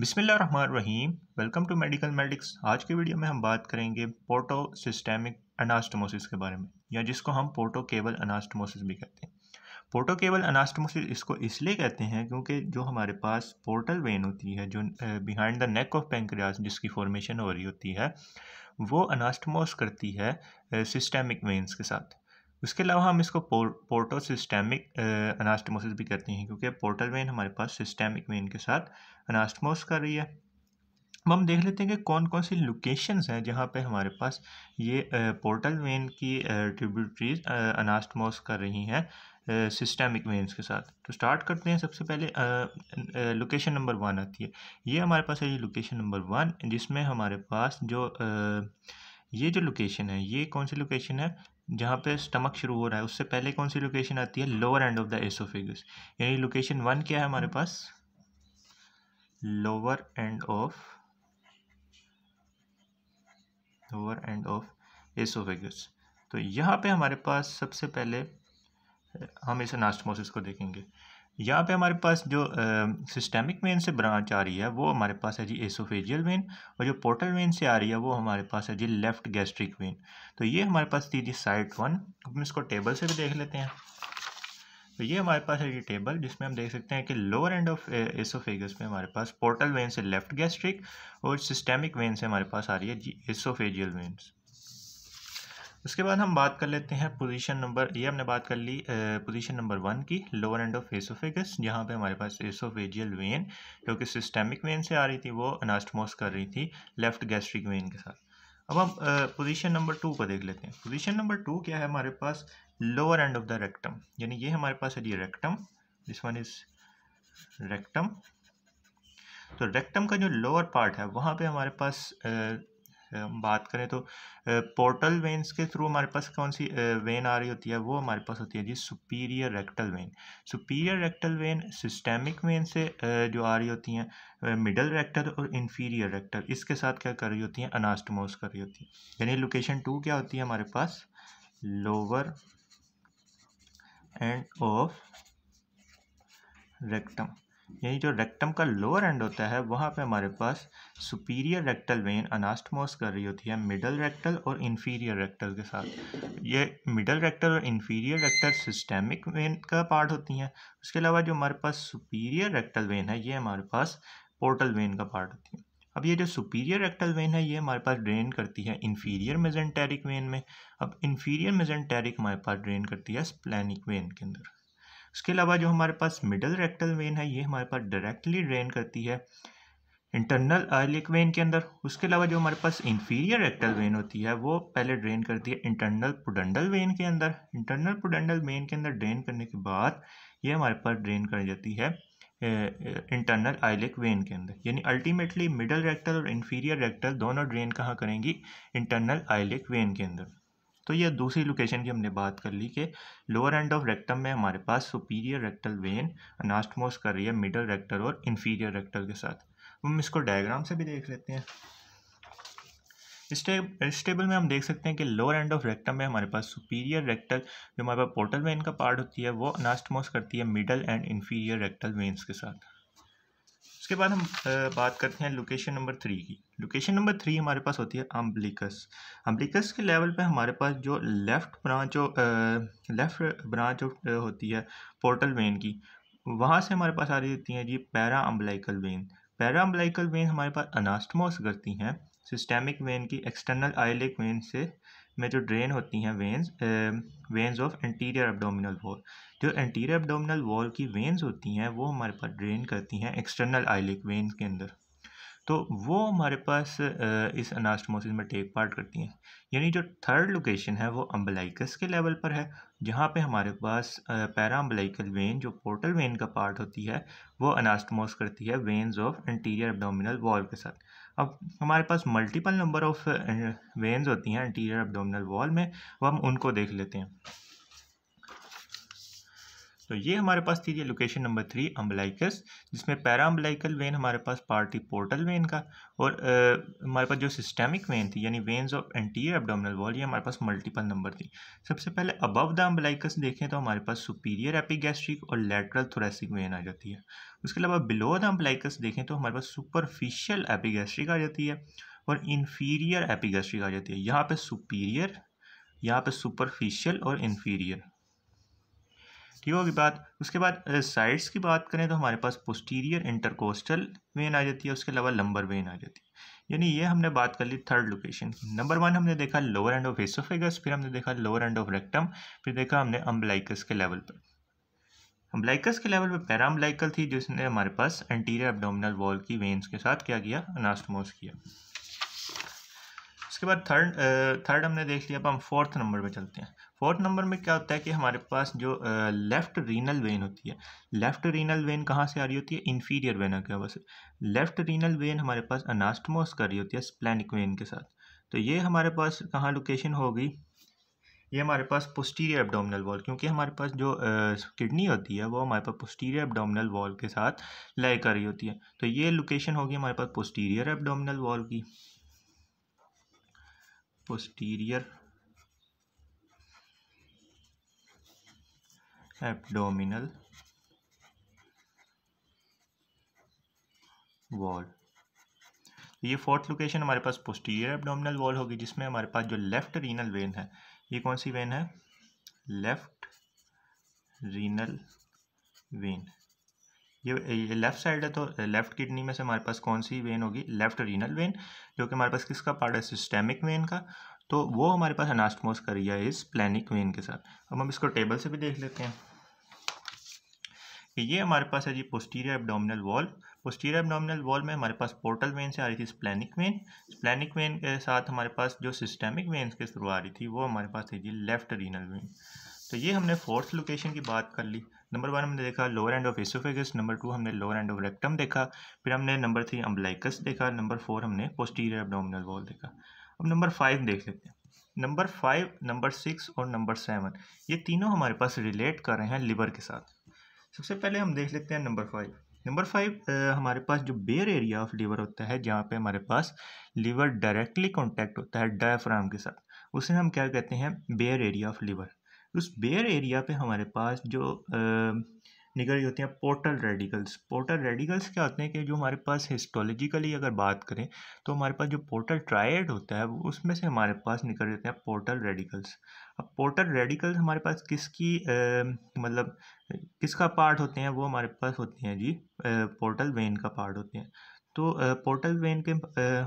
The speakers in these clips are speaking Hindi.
बिसमीम वेलकम टू मेडिकल मेडिक्स आज के वीडियो में हम बात करेंगे पोटो सिस्टेमिक अनास्टमोसिस के बारे में या जिसको हम पोटो केबल अनास्टमोसिस भी कहते हैं पोटो केबल अनास्टमोसिस इसको इसलिए कहते हैं क्योंकि जो हमारे पास पोर्टल वेन होती है जो behind the neck of pancreas जिसकी फॉर्मेशन हो रही होती है वो अनास्टमोस करती है सिस्टेमिक वेन्स के साथ उसके अलावा हम इसको पोर, पोर्टो सिस्टेमिक अनास्टमोसिस भी कहते हैं क्योंकि पोर्टल वेन हमारे पास सिस्टेमिक वेन के साथ अनास्टमोस कर रही है अब हम देख लेते हैं कि कौन कौन सी लोकेशंस हैं जहाँ पे हमारे पास ये पोर्टल वेन की ट्रिब्यूटरीज अनास्टमोस कर रही हैं सिस्टेमिक वेन्स के साथ तो स्टार्ट करते हैं सबसे पहले लोकेशन नंबर वन आती है ये हमारे पास है ये लोकेशन नंबर वन जिसमें हमारे पास जो आ, ये जो लोकेशन है ये कौन सी लोकेशन है जहाँ पे स्टमक शुरू हो रहा है उससे पहले कौन सी लोकेशन आती है lower end of the oesophagus यानी लोकेशन वन क्या है हमारे hmm. पास lower end of lower end of oesophagus तो यहाँ पे हमारे पास सबसे पहले हम इसे नास्टमोसिस को देखेंगे यहाँ पे हमारे पास जो सिस्टेमिक वेन से ब्रांच आ रही है वो हमारे पास है जी एसोफेजियल वेन और जो पोर्टल वेन से आ रही है वो हमारे पास है जी लेफ़्ट गैस्ट्रिक वेन तो ये हमारे पास थी जी साइड वन हम इसको टेबल से भी देख लेते हैं तो ये हमारे पास है जी टेबल जिसमें हम देख सकते हैं कि लोअर एंड ऑफ एसोफेगस में हमारे पास पोर्टल वेन से लेफ़्ट गैस्ट्रिक और सिस्टेमिक वेन से हमारे पास आ रही है जी एसोफेजियल वेन्स उसके बाद हम बात कर लेते हैं पोजीशन नंबर ये हमने बात कर ली पोजीशन नंबर वन की लोअर एंड ऑफ एसोफेगस जहाँ पे हमारे पास एसोफेजियल वेन जो कि सिस्टेमिक वेन से आ रही थी वो अनास्टमोस कर रही थी लेफ्ट गैस्ट्रिक वेन के साथ अब हम पोजीशन नंबर टू को देख लेते हैं पोजीशन नंबर टू क्या है हमारे पास lower end of the rectum यानी ये हमारे पास है जी rectum this one is rectum तो रेक्टम का जो लोअर पार्ट है वहाँ पे हमारे पास हम बात करें तो पोर्टल वेन्स के थ्रू हमारे पास कौन सी वेन आ रही होती है वो हमारे पास होती है जी superior rectal vein superior rectal vein systemic vein से जो आ रही होती हैं मिडल रेक्टल और इन्फीरियर रेक्टल इसके साथ क्या कर रही होती हैं अनास्टमोस कर रही होती है यानी लोकेशन टू क्या होती है हमारे पास लोअर एंड ऑफ रेक्टम यानी जो रेक्टम का लोअर एंड होता है वहाँ पे हमारे पास सुपीरियर रेक्टल वेन अनास्टमोस कर रही होती है मिडल रेक्टल और इन्फीरियर रेक्टल के साथ ये मिडल रेक्टल और इन्फीरियर रेक्टल सिस्टेमिक वेन का पार्ट होती हैं उसके अलावा जो हमारे पास सुपीरियर रेक्टल वेन है ये हमारे पास पोर्टल वेन का पार्ट होती है अब ये जो सुपीरियर रेक्टल वेन है ये हमारे पास ड्रेन करती है इन्फीरियर मेजेंटेरिक वेन में अब इन्फीरियर मेजेंटेरिक हमारे पास ड्रेन करती है स्प्लैनिक वेन के अंदर इसके अलावा जो हमारे पास मिडल रेक्टल वेन है ये हमारे पास डायरेक्टली ड्रेन करती है इंटरनल आयलिक वेन के अंदर उसके अलावा जो हमारे पास इंफीरियर रेक्टल वेन होती है वो पहले ड्रेन करती है इंटरनल पुडंडल वेन के अंदर इंटरनल पुडंडल वेन के अंदर ड्रेन करने के बाद ये हमारे पास ड्रेन कर जाती है इंटरनल आइलिक वेन के अंदर यानी अल्टीमेटली मिडल रेक्टल और इन्फीरियर रेक्टल दोनों ड्रेन कहाँ करेंगी इंटरनल आइलिक वेन के अंदर तो यह दूसरी लोकेशन की हमने बात कर ली कि लोअर एंड ऑफ रेक्टम में हमारे पास सुपीरियर रेक्टल वेन अनास्टमोस कर रही है मिडल रेक्टल और इन्फीरियर रेक्टल के साथ हम इसको डायग्राम से भी देख लेते हैं इस टेबल में हम देख सकते हैं कि लोअर एंड ऑफ रेक्टम में हमारे पास सुपीरियर रेक्टल जो हमारे पास पोर्टल वेन का पार्ट होती है वो अनास्टमोस करती है middle and inferior rectal veins के साथ उसके बाद हम बात करते हैं लोकेशन नंबर थ्री की लोकेशन नंबर थ्री हमारे पास होती है अम्बलिकस अम्बलिकस के लेवल पे हमारे पास जो left branch of left branch होती है पोर्टल वेन की वहाँ से हमारे पास आ रही होती हैं जी paraumbilical vein paraumbilical vein हमारे पास अनास्टमोस करती हैं सिस्टेमिक वेन की एक्सटर्नल आयलिक वेन से में जो ड्रेन होती हैं veins veins of anterior abdominal wall जो एंटीरियर एबडोमिनल वॉल की वेंस होती हैं वो हमारे पास ड्रेन करती हैं एक्सटर्नल आइलिक वेंस के अंदर तो वो हमारे पास इस अनास्टमोसिस में टेक पार्ट करती हैं यानी जो थर्ड लोकेशन है वो अम्बलाइकस के लेवल पर है जहाँ पे हमारे पास पैरा अम्बलाइकल वेन जो पोर्टल वेन का पार्ट होती है वो अनास्टमोस करती है veins of anterior abdominal wall के साथ अब हमारे पास मल्टीपल नंबर ऑफ वेन्स होती हैं इंटीरियर अब्डोमिनल वॉल में वह हम उनको देख लेते हैं तो ये हमारे पास थी लोकेशन नंबर थ्री अम्बलाइकस जिसमें पैरा अम्बलाइकल वेन हमारे पास पार्टी पोर्टल वेन का और आ, हमारे पास जो सिस्टेमिक वेन थी यानी veins of anterior abdominal wall ये हमारे पास मल्टीपल नंबर थी सबसे पहले अबव द अम्बलाइकस देखें तो हमारे पास सुपीरियर एपिगैस्ट्रिक और लेटरल थोरेसिक वेन आ जाती है उसके अलावा बिलो द अम्बलाइकस देखें तो हमारे पास सुपरफिशियल एपिगैस्ट्रिक आ जाती है और इन्फीरियर एपिगैस्ट्रिक आ जाती है यहाँ पर सुपीरियर यहाँ पर सुपरफिशियल और इन्फीरियर ये होगी बात उसके बाद साइड्स की बात करें तो हमारे पास पोस्टीरियर इंटरकोस्टल वेन आ जाती है उसके अलावा लंबर वेन आ जाती है यानी ये हमने बात कर ली थर्ड लोकेशन की नंबर वन हमने देखा लोअर एंड ऑफ एसोफेगस फिर हमने देखा लोअर एंड ऑफ रेक्टम फिर देखा हमने अम्बलाइकस के लेवल पर अम्बलाइकस के लेवल पर पैराम्बलाइकल थी जिसने हमारे पास एंटीरियर एबडोमिनल वॉल की वेन्स के साथ क्या किया अनास्टमोस किया उसके बाद थर्ड थर्ड हमने देख लिया अब हम फोर्थ नंबर पर चलते हैं फोर्थ नंबर में क्या होता है कि हमारे पास जो लेफ़्ट रीनल वेन होती है लेफ़्ट रीनल वेन कहाँ से आ रही होती है इन्फीरियर वेना के हवा से लेफ़्ट रीनल वेन हमारे पास अनास्टमोस कर रही होती है स्प्लैनिक वेन के साथ तो ये हमारे पास कहाँ लोकेशन होगी ये हमारे पास पोस्टीरियर एब्डोमिनल वॉल क्योंकि हमारे पास जो किडनी होती है वो हमारे पास पोस्टीरियर एब्डोमिनल वॉल के साथ लय कर रही होती है तो ये लोकेशन होगी हमारे पास पोस्टीरियर एब्डोमिनल वॉल की पोस्टीरियर एब्डोमिनल वॉल तो ये फोर्थ लोकेशन हमारे पास पोस्टीरियर एब्डोमिनल वॉल होगी जिसमें हमारे पास जो लेफ्ट रीनल वेन है ये कौन सी वेन है लेफ्ट रीनल वेन ये, ये लेफ्ट साइड है तो लेफ्ट किडनी में से हमारे पास कौन सी वेन होगी लेफ्ट रीनल वेन जो कि हमारे पास किसका पार्ट है सिस्टेमिक वेन का तो वो हमारे पास अनास्टमोस करिया इस प्लानिक वेन के साथ अब हम इसको टेबल से भी देख लेते हैं कि ये हमारे पास है जी posterior abdominal wall posterior abdominal wall में हमारे पास पोर्टल वेन से आ रही थी स्प्लैनिक वेन स्प्लैनिक वेन के साथ हमारे पास जो सिस्टेमिक वेन्स के थ्रू आ रही थी वो हमारे पास है जी लेफ्ट रीनल वेन तो ये हमने फोर्थ लोकेशन की बात कर ली नंबर वन हमने देखा lower end of oesophagus number two हमने लोअर एंड ऑफ रेक्टम देखा फिर हमने नंबर थ्री अम्बलाइकस देखा नंबर फोर हमने पोस्टीरियर एबडोमिनल वॉल देखा अब नंबर फाइव देख लेते हैं नंबर फाइव नंबर सिक्स और नंबर सेवन ये तीनों हमारे पास रिलेट कर रहे हैं लिवर के साथ सबसे पहले हम देख लेते हैं नंबर फाइव नंबर फाइव हमारे पास जो बेयर एरिया ऑफ लीवर होता है जहाँ पे हमारे पास लीवर डायरेक्टली कॉन्टैक्ट होता है डायफ्राम के साथ उसे हम क्या कहते हैं बेयर एरिया ऑफ लीवर उस बेयर एरिया पे हमारे पास जो निकल रही होती हैं पोर्टल रेडिकल्स पोर्टल रेडिकल्स क्या होते हैं कि जो हमारे पास हिस्टोलॉजिकली अगर बात करें तो हमारे पास जो पोर्टल ट्रायड होता है उसमें से हमारे पास निकल जाते हैं पोर्टल रेडिकल्स अब पोर्टल रेडिकल्स हमारे पास किसकी मतलब किसका पार्ट होते हैं वो हमारे पास होते हैं जी पोर्टल वेन का पार्ट होते हैं तो पोर्टल वेन के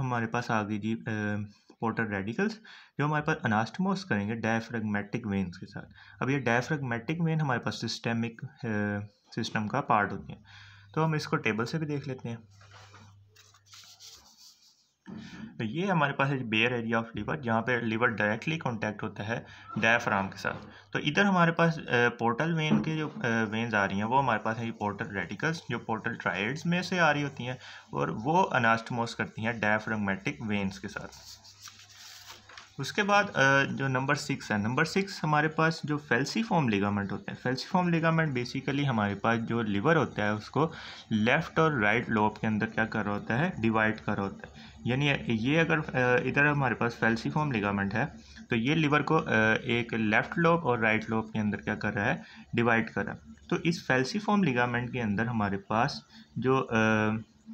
हमारे पास आ गई जी पोर्टल रेडिकल्स जो हमारे पास अनास्टमोस करेंगे डायफ्रेगमेटिक वेन्स के साथ अब ये डायफ्रेगमेटिक वेन हमारे पास सिस्टेमिक सिस्टम का पार्ट होती हैं तो हम इसको टेबल से भी देख लेते हैं तो ये हमारे पास है बेयर एरिया ऑफ लीवर जहाँ पे लीवर डायरेक्टली कांटेक्ट होता है डायफ्राम के साथ तो इधर हमारे पास पोर्टल वेन के जो वेन्स आ रही हैं वो हमारे पास है पोर्टल रेटिकल्स जो पोर्टल ट्राइड्स में से आ रही होती हैं और वो अनास्टमोस करती हैं डायफ्रामेटिक वेन्स के साथ उसके बाद जो नंबर सिक्स है नंबर सिक्स हमारे पास जो फेल्सीफॉर्म लिगामेंट होते हैं फेल्सीफॉर्म लिगामेंट बेसिकली हमारे पास जो लिवर होता है उसको लेफ़्ट और राइट लोब के अंदर क्या कर रहा होता है डिवाइड कर रहा होता है यानी ये अगर इधर हमारे पास फेल्सीफॉर्म लिगामेंट है तो ये लिवर को एक लेफ़्ट लोब और राइट लोब के अंदर क्या कर रहा है डिवाइड कर रहा है तो इस फेल्सीफॉर्म लिगामेंट के अंदर हमारे पास जो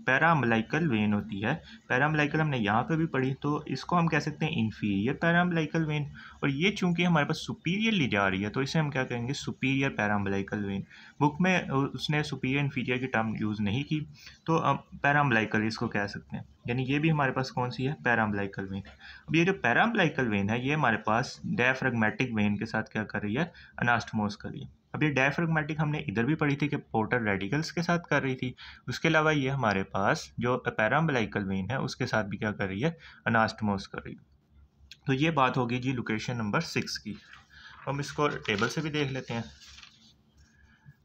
पैरामलाइकल वेन होती है पैरामलाइकल हमने यहाँ पे भी पढ़ी तो इसको हम कह सकते हैं इन्फीरियर पैरामलाइकल वेन और ये चूंकि हमारे पास सुपीरियर ली जा रही है तो इसे हम क्या कहेंगे सुपीरियर पैरामलाइकल वेन बुक में उसने सुपीरियर इन्फीरियर की टर्म यूज़ नहीं की तो अब पैरामलाइकल इसको कह सकते हैं यानी ये भी हमारे पास कौन सी है पैरामलाइकल वेन अब ये जो पैरामलाइकल वेन है ये हमारे पास डेफ्रेगमेटिक वेन के साथ क्या कर रही है अनास्टमोस कर रही है अब ये डायफ्रेगमेटिक हमने इधर भी पढ़ी थी कि पोर्टर रेडिकल्स के साथ कर रही थी उसके अलावा ये हमारे पास जो पैराम्बलाइकल वेन है उसके साथ भी क्या कर रही है अनास्टमोस कर रही है तो ये बात होगी जी लोकेशन नंबर सिक्स की हम इसको टेबल से भी देख लेते हैं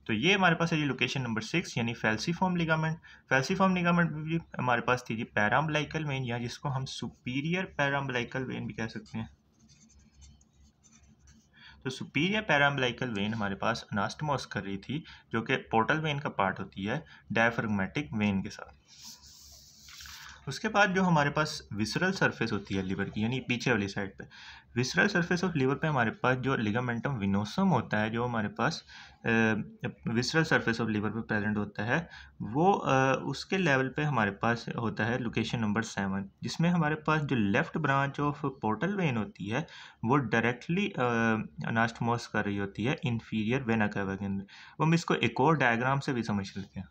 तो ये हमारे पास है जी लोकेशन नंबर सिक्स यानी फैल्सीफॉर्म लिगामेंट फैल्सीफॉर्म लिगामेंट भी हमारे पास थी जी पैराम्बलाइकल वेन या जिसको हम सुपीरियर पैराम्बलाइकल वेन भी कह सकते हैं तो सुपीरियर पैराम्बलाइकल वेन हमारे पास अनास्टमोस कर रही थी जो कि पोर्टल वेन का पार्ट होती है डायफ्रगमेटिक वेन के साथ उसके बाद जो हमारे पास विसरल सरफेस होती है लीवर की यानी पीछे वाली साइड पे विसरल सरफेस ऑफ लीवर पे हमारे पास जो लिगामेंटम विनोसम होता है जो हमारे पास विसरल सरफेस ऑफ लीवर पे प्रेजेंट होता है वो आ, उसके लेवल पे हमारे पास होता है लोकेशन नंबर सेवन जिसमें हमारे पास जो left branch of portal vein होती है वो डायरेक्टली अनास्टमोस कर रही होती है इन्फीरियर वेना के अंदर हम इसको एक और डायग्राम से भी समझ लेते हैं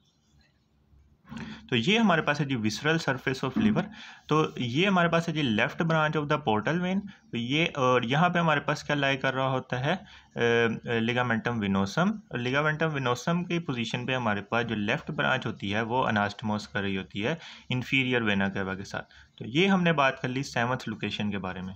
तो ये हमारे पास है जी विसरल सरफेस ऑफ लीवर तो ये हमारे पास है जी left branch of the portal vein तो ये और यहाँ पे हमारे पास क्या लाई कर रहा होता है लिगामेंटम विनोसम और लिगामेंटम विनोसम की पोजीशन पे हमारे पास जो लेफ्ट ब्रांच होती है वो अनास्टमोस कर रही होती है इन्फीरियर वेना के साथ तो ये हमने बात कर ली सेवंथ लोकेशन के बारे में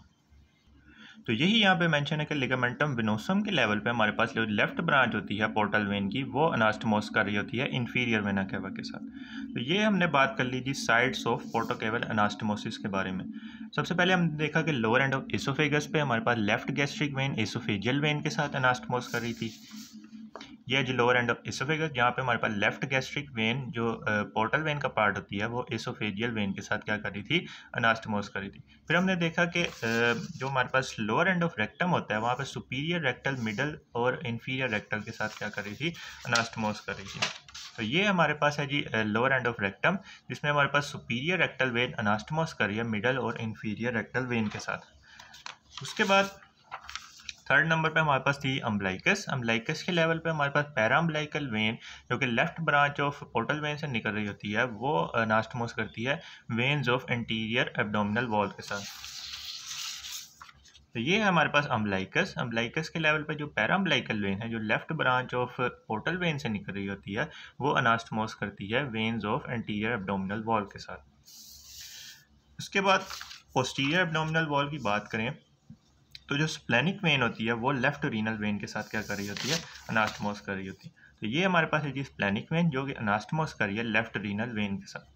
तो यही यहाँ पे मेंशन है कि लिगामेंटम विनोसम के लेवल पे हमारे पास लेफ्ट ब्रांच होती है पोर्टल वेन की वो अनास्टमोस कर रही होती है इन्फीरियर वेना केवा के साथ तो ये हमने बात कर ली थी साइड्स ऑफ पोर्टोकेवल अनास्टमोसिस के बारे में सबसे पहले हमने देखा कि लोअर एंड ऑफ एसोफेगस पे हमारे पास left gastric vein oesophageal vein के साथ अनास्टमोस कर रही थी ये जो लोअर एंड ऑफ इसोफेगस जहाँ पे हमारे पास लेफ्ट गैस्ट्रिक वेन जो पोर्टल वेन का पार्ट होती है वो इसोफेजियल वेन के साथ क्या करी थी अनास्टमोस करी थी फिर हमने देखा कि जो हमारे पास लोअर एंड ऑफ रेक्टम होता है वहाँ पर सुपीरियर रेक्टल मिडल और इन्फीरियर रेक्टल के साथ क्या करी थी अनास्टमोस कर रही थी तो ये हमारे पास है जी लोअर एंड ऑफ रेक्टम जिसमें हमारे पास सुपीरियर रेक्टल वेन अनास्टमोस करी है मिडल और इन्फीरियर रेक्टल वेन के साथ उसके बाद थर्ड नंबर पे हमारे पास थी अम्बलाइकस अम्बलाइकस के लेवल पे हमारे पास पैरा अम्बलाइकल वेन जो कि left branch of portal vein से निकल रही होती है वो नास्टमोस करती है veins of interior abdominal wall के साथ तो ये है हमारे पास अम्बलाइकस अम्बलाइकस के लेवल पर जो पैराम्बलाइकल वेन है जो left branch of portal vein से निकल रही होती है वो अनास्टमोस करती है veins of anterior abdominal wall के साथ उसके बाद पोस्टीरियर एबडोमिनल वॉल की बात करें तो जो स्प्लेनिक वेन होती है वो लेफ्ट रीनल वेन के साथ क्या कर रही होती है अनास्टमोस कर रही होती है तो ये हमारे पास है जी स्प्लेनिक वेन जो कि अनास्टमोस कर रही है लेफ्ट रीनल वेन के साथ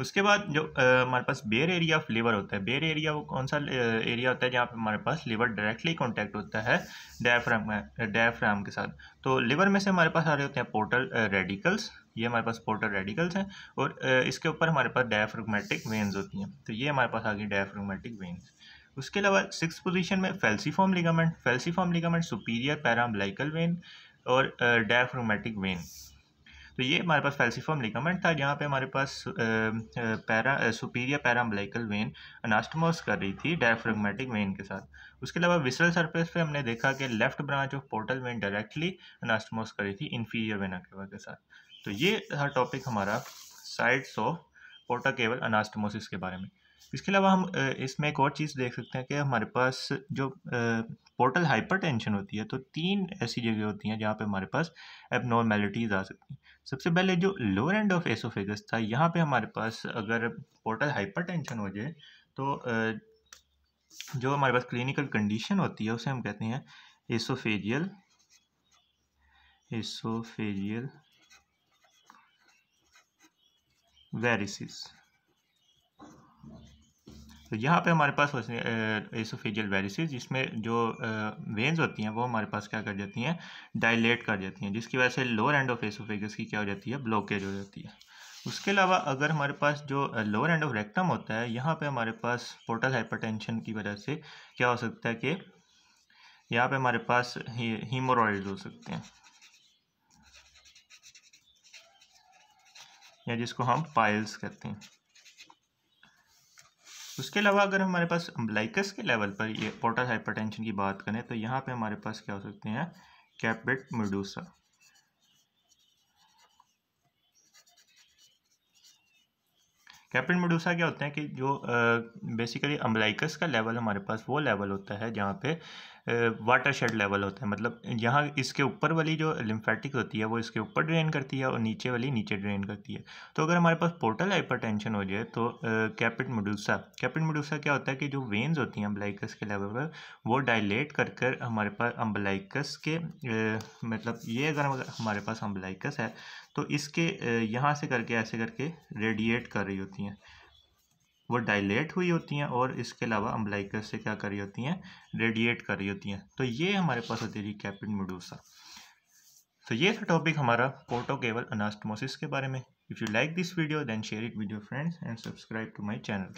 उसके बाद जो हमारे पास बेर एरिया ऑफ लीवर होता है बेर एरिया वो कौन सा एरिया होता है जहाँ पे हमारे पास लीवर डायरेक्टली कॉन्टेक्ट होता है डायफ्राम डायफ्राम के साथ तो लीवर में से हमारे पास आ रहे होते हैं पोर्टल रेडिकल्स ये हमारे पास पोर्टल रेडिकल्स हैं और इसके ऊपर हमारे पास डायफ्रोमेटिक वेन्स होती हैं तो ये हमारे पास आ गई डायफ्रोमेटिक वेन्स उसके अलावा सिक्स पोजीशन में falciform ligament falciform ligament superior paraumbilical vein और डायफ्रोमेटिक वेन तो ये हमारे पास फेल्सीफॉर्म लिगामेंट था जहाँ पे हमारे पास para superior paraumbilical vein anastomose कर रही थी डायफ्रोमेटिक वेन के साथ उसके अलावा विसरल सरफेस पे हमने देखा कि left branch of portal vein directly anastomose कर रही थी इन्फीरियर वेना केवल के साथ तो ये था टॉपिक हमारा साइड्स ऑफ पोर्टा केवल अनास्टमोसिस के बारे में इसके अलावा हम इसमें एक और चीज़ देख सकते हैं कि हमारे पास जो पोर्टल हाइपरटेंशन होती है तो तीन ऐसी जगह होती हैं जहाँ पे हमारे पास एबनॉर्मेलिटीज़ आ सकती हैं सबसे पहले जो लोअर एंड ऑफ एसोफेगस था यहाँ पे हमारे पास अगर पोर्टल हाइपरटेंशन हो जाए तो जो हमारे पास क्लिनिकल कंडीशन होती है उसे हम कहते हैं एसोफेजियल एसोफेजियल वेरिसिस तो यहाँ पे हमारे पास एसोफेजियल वेरिसेज जिसमें जो वेंस होती हैं वो हमारे पास क्या कर जाती हैं डायलेट कर जाती हैं जिसकी वजह से लोअर एंड ऑफ एसोफेगस की क्या हो जाती है ब्लॉकेज हो जाती है उसके अलावा अगर हमारे पास जो लोअर एंड ऑफ रेक्टम होता है यहाँ पे हमारे पास पोर्टल हाइपरटेंशन की वजह से क्या हो सकता है कि यहाँ पे हमारे पास हीमोरॉइड हो सकते हैं या जिसको हम पाइल्स कहते हैं उसके अलावा अगर हमारे पास अम्बलाइकस के लेवल पर ये पोर्टल हाइपरटेंशन की बात करें तो यहाँ पे हमारे पास क्या हो सकते हैं कैपिट मेडूसा कैपिट मेडूसा क्या होते हैं कि जो बेसिकली अम्बलाइकस का लेवल हमारे पास वो लेवल होता है जहाँ पे वाटर शेड लेवल होता है मतलब यहाँ इसके ऊपर वाली जो लिम्फेटिक होती है वो इसके ऊपर ड्रेन करती है और नीचे वाली नीचे ड्रेन करती है तो अगर हमारे पास पोर्टल टेंशन हो जाए तो कैपिट मडूसा कैपिट मोडूसा क्या होता है कि जो वेन्स होती हैं अम्बलाइकस के लेवल पर वो डायलेट कर कर हमारे पास अम्बलाइकस के ए, मतलब ये अगर हमारे पास अम्बलाइकस है तो इसके यहाँ से करके ऐसे करके रेडिएट कर रही होती हैं वो डायलेट हुई होती हैं और इसके अलावा अम्बलाइकस से क्या कर रही होती हैं रेडिएट कर रही होती हैं तो ये हमारे पास होती थी कैपिन मेडूसा तो ये था टॉपिक हमारा केवल अनास्टमोसिस के बारे में if you like this video then share it with your friends and subscribe to my channel